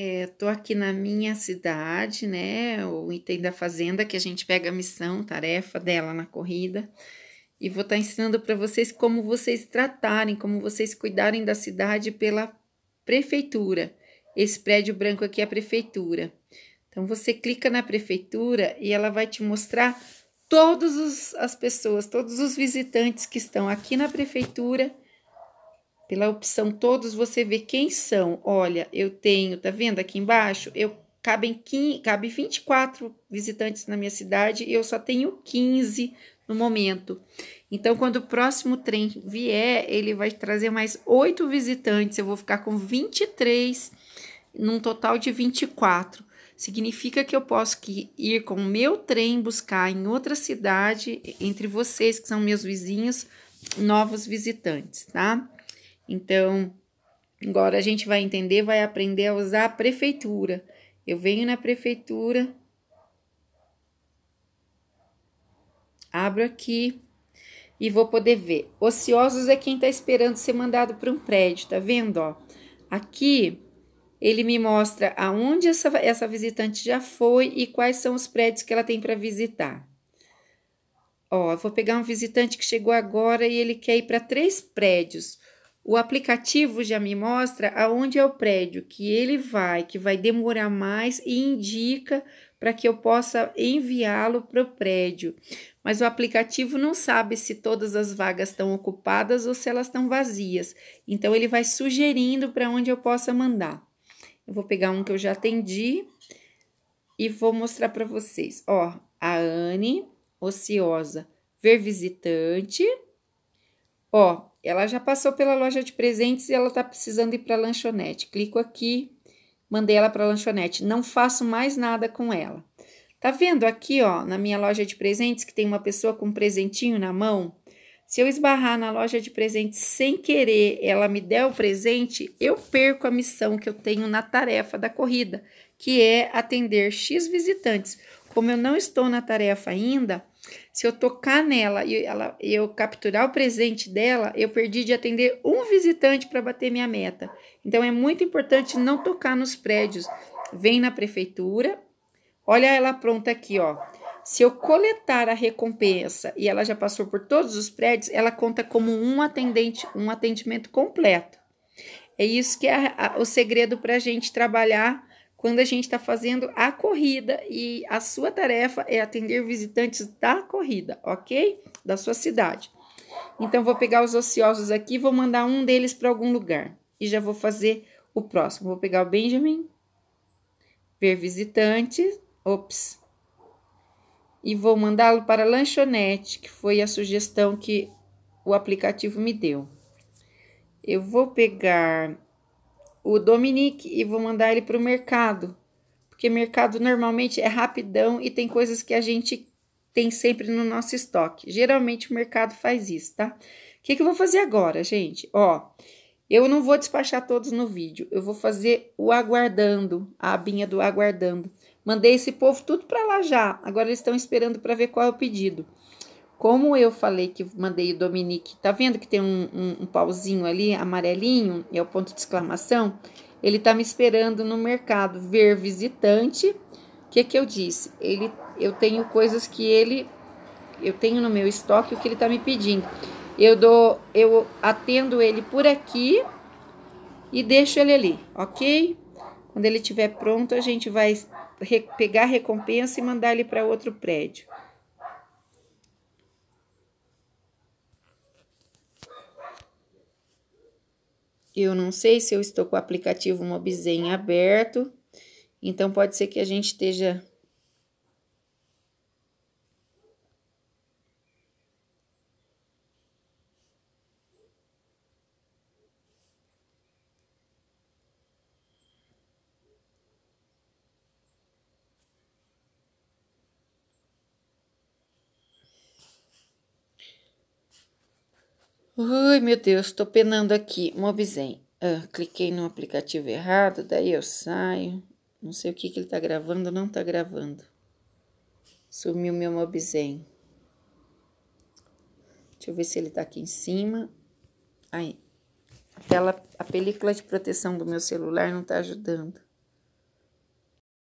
Estou é, aqui na minha cidade, né? O item da fazenda que a gente pega a missão, tarefa dela na corrida. E vou estar tá ensinando para vocês como vocês tratarem, como vocês cuidarem da cidade pela prefeitura. Esse prédio branco aqui é a prefeitura. Então você clica na prefeitura e ela vai te mostrar todas as pessoas, todos os visitantes que estão aqui na prefeitura pela opção todos, você vê quem são. Olha, eu tenho, tá vendo aqui embaixo? Eu cabem cabe 24 visitantes na minha cidade e eu só tenho 15 no momento. Então, quando o próximo trem vier, ele vai trazer mais 8 visitantes. Eu vou ficar com 23, num total de 24. Significa que eu posso que ir com o meu trem buscar em outra cidade, entre vocês que são meus vizinhos, novos visitantes, tá? Então, agora a gente vai entender, vai aprender a usar a prefeitura. Eu venho na prefeitura, abro aqui e vou poder ver. Ociosos é quem está esperando ser mandado para um prédio, tá vendo? Ó, aqui ele me mostra aonde essa, essa visitante já foi e quais são os prédios que ela tem para visitar. Ó, eu vou pegar um visitante que chegou agora e ele quer ir para três prédios. O aplicativo já me mostra aonde é o prédio que ele vai, que vai demorar mais e indica para que eu possa enviá-lo para o prédio. Mas o aplicativo não sabe se todas as vagas estão ocupadas ou se elas estão vazias. Então ele vai sugerindo para onde eu possa mandar. Eu vou pegar um que eu já atendi e vou mostrar para vocês. Ó, a Anne, ociosa, ver visitante Ó, ela já passou pela loja de presentes e ela tá precisando ir para a lanchonete. Clico aqui, mandei ela para a lanchonete. Não faço mais nada com ela. Tá vendo aqui, ó, na minha loja de presentes que tem uma pessoa com um presentinho na mão? Se eu esbarrar na loja de presentes sem querer, ela me der o presente, eu perco a missão que eu tenho na tarefa da corrida, que é atender X visitantes. Como eu não estou na tarefa ainda, se eu tocar nela e ela, eu capturar o presente dela, eu perdi de atender um visitante para bater minha meta. Então é muito importante não tocar nos prédios. Vem na prefeitura, olha ela pronta aqui, ó. Se eu coletar a recompensa e ela já passou por todos os prédios, ela conta como um atendente, um atendimento completo. É isso que é a, o segredo para a gente trabalhar quando a gente está fazendo a corrida e a sua tarefa é atender visitantes da corrida, ok? Da sua cidade. Então, vou pegar os ociosos aqui, vou mandar um deles para algum lugar e já vou fazer o próximo. Vou pegar o Benjamin, ver visitante, ops, e vou mandá-lo para a lanchonete, que foi a sugestão que o aplicativo me deu. Eu vou pegar o Dominique e vou mandar ele para o mercado. Porque mercado normalmente é rapidão e tem coisas que a gente tem sempre no nosso estoque. Geralmente o mercado faz isso, tá? O que, que eu vou fazer agora, gente? Ó, eu não vou despachar todos no vídeo, eu vou fazer o aguardando, a abinha do aguardando. Mandei esse povo tudo para lá já. Agora eles estão esperando para ver qual é o pedido. Como eu falei que mandei o Dominique, tá vendo que tem um, um, um pauzinho ali, amarelinho, é o ponto de exclamação? Ele tá me esperando no mercado, ver visitante. O que que eu disse? Ele, eu tenho coisas que ele, eu tenho no meu estoque o que ele tá me pedindo. Eu dou, eu atendo ele por aqui e deixo ele ali, ok? Quando ele estiver pronto, a gente vai pegar a recompensa e mandar ele para outro prédio. Eu não sei se eu estou com o aplicativo Mobizen aberto, então pode ser que a gente esteja Ui, meu Deus, estou penando aqui. Mobizen. Ah, cliquei no aplicativo errado, daí eu saio. Não sei o que, que ele está gravando, não está gravando. Sumiu meu Mobizen. Deixa eu ver se ele está aqui em cima. Aí, a, tela, a película de proteção do meu celular não está ajudando.